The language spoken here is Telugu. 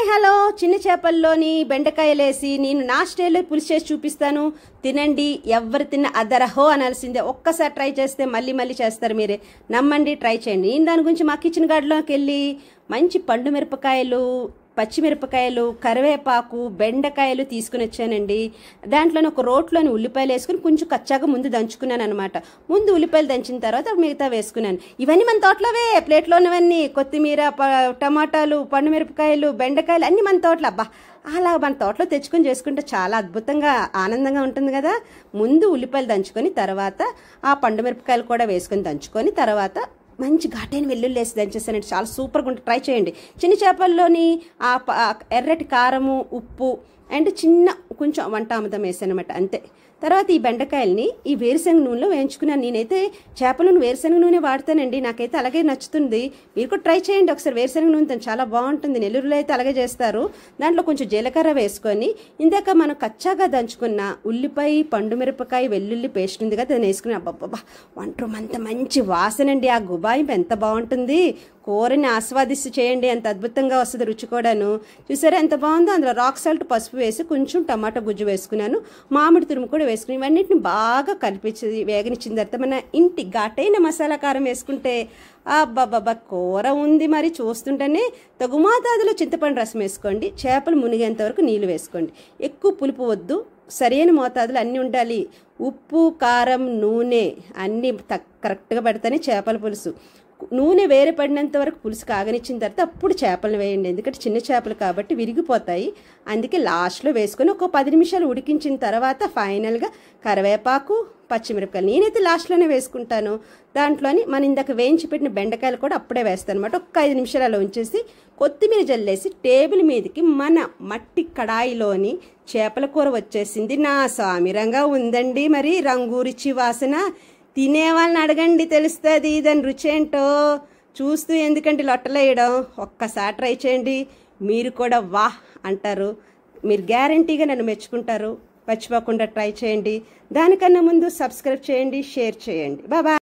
హాయ్ హలో చిన్న చేపల్లోని బెండకాయలేసి నేను నా స్టైల్లో పులుసు చేసి చూపిస్తాను తినండి ఎవరు తిన్న అదరహో అనాల్సిందే ఒక్కసారి ట్రై చేస్తే మళ్ళీ మళ్ళీ చేస్తారు మీరే నమ్మండి ట్రై చేయండి నేను దాని గురించి మా కిచెన్ గార్డెన్లోకి వెళ్ళి మంచి పండు మిరపకాయలు పచ్చిమిరపకాయలు కరివేపాకు బెండకాయలు తీసుకుని వచ్చానండి దాంట్లోనే ఒక రోట్లోని ఉల్లిపాయలు వేసుకుని కొంచెం కచ్చాగా ముందు దంచుకున్నాను అనమాట ముందు ఉల్లిపాయలు దంచిన తర్వాత మిగతా వేసుకున్నాను ఇవన్నీ మన తోటలోవే ఉన్నవన్నీ కొత్తిమీర టమాటాలు పండుమిరపకాయలు బెండకాయలు అన్నీ మన తోటలో అబ్బా అలా మన తోటలో తెచ్చుకొని చేసుకుంటే చాలా అద్భుతంగా ఆనందంగా ఉంటుంది కదా ముందు ఉల్లిపాయలు దంచుకొని తర్వాత ఆ పండుమిరపకాయలు కూడా వేసుకొని దంచుకొని తర్వాత మంచి ఘాటైన వెల్లుల్లి వేసి దంచేసానండి చాలా సూపర్గా ఉంటుంది ట్రై చేయండి చిన్న చేపల్లోని ఆ ఎర్రటి కారము ఉప్పు అండ్ చిన్న కొంచెం వంట ఆముదం వేసానమాట అంతే తర్వాత ఈ బెండకాయల్ని ఈ వేరుశెనగ నూనెలో వేయించుకున్నాను నేనైతే చేపలను వేరుశెనగ నూనె వాడతానండి నాకైతే అలాగే నచ్చుతుంది మీరు కూడా ట్రై చేయండి ఒకసారి వేరుశెనగ నూనె చాలా బాగుంటుంది నెల్లూరులో అయితే అలాగే చేస్తారు దాంట్లో కొంచెం జీలకర్ర వేసుకొని ఇందాక మనం కచ్చాగా దంచుకున్న ఉల్లిపాయ పండుమిరపకాయ వెల్లుల్లి పేస్ట్ ఉంది కదా దాన్ని వేసుకుని అబ్బాబ్బా వంటరం అంత మంచి వాసనండి ఆ గుబాయింపు ఎంత బాగుంటుంది కూరని ఆస్వాదిస్తూ చేయండి ఎంత అద్భుతంగా వస్తుంది రుచి కూడాను చూసారా ఎంత బాగుందో అందులో రాక్ సాల్ట్ పసుపు వేసి కొంచెం టమాటా గుజ్జు వేసుకున్నాను మామిడి తురుము కూడా వేసుకుని ఇవన్నింటిని బాగా కల్పించి వేగనిచ్చిన తర్వాత మన ఇంటి ఘాటైన మసాలా కారం వేసుకుంటే అబ్బాబ్బాబ్బా కూర ఉంది మరి చూస్తుంటేనే తగుమాతాదులో చింతపండు రసం వేసుకోండి చేపలు మునిగేంత వరకు నీళ్ళు వేసుకోండి ఎక్కువ పులుపు వద్దు సరైన మోతాదులు అన్నీ ఉండాలి ఉప్పు కారం నూనె అన్నీ కరెక్ట్గా పెడతాయి చేపల పులుసు నూనె వేరే పడినంత వరకు పులుసు కాగనిచ్చిన తర్వాత అప్పుడు చేపలు వేయండి ఎందుకంటే చిన్న చేపలు కాబట్టి విరిగిపోతాయి అందుకే లాస్ట్లో వేసుకొని ఒక పది నిమిషాలు ఉడికించిన తర్వాత ఫైనల్గా కరివేపాకు పచ్చిమిరపకాయలు నేనైతే లాస్ట్లోనే వేసుకుంటాను దాంట్లోని మనం ఇందాక వేయించి పెట్టిన బెండకాయలు కూడా అప్పుడే వేస్తాను అనమాట ఒక్క ఐదు నిమిషాలు అలా ఉంచేసి కొత్తిమీర జల్లేసి టేబుల్ మీదకి మన మట్టి కడాయిలోని చేపల కూర వచ్చేసింది నా సామిరంగా ఉందండి మరి రంగు రుచి వాసన తినేవాళ్ళని అడగండి తెలుస్తుంది దాని రుచి ఏంటో చూస్తూ ఎందుకంటే లొట్టలేయడం ఒక్కసారి ట్రై చేయండి మీరు కూడా వాహ్ అంటారు మీరు గ్యారంటీగా నన్ను మెచ్చుకుంటారు మర్చిపోకుండా ట్రై చేయండి దానికన్నా ముందు సబ్స్క్రైబ్ చేయండి షేర్ చేయండి బాబా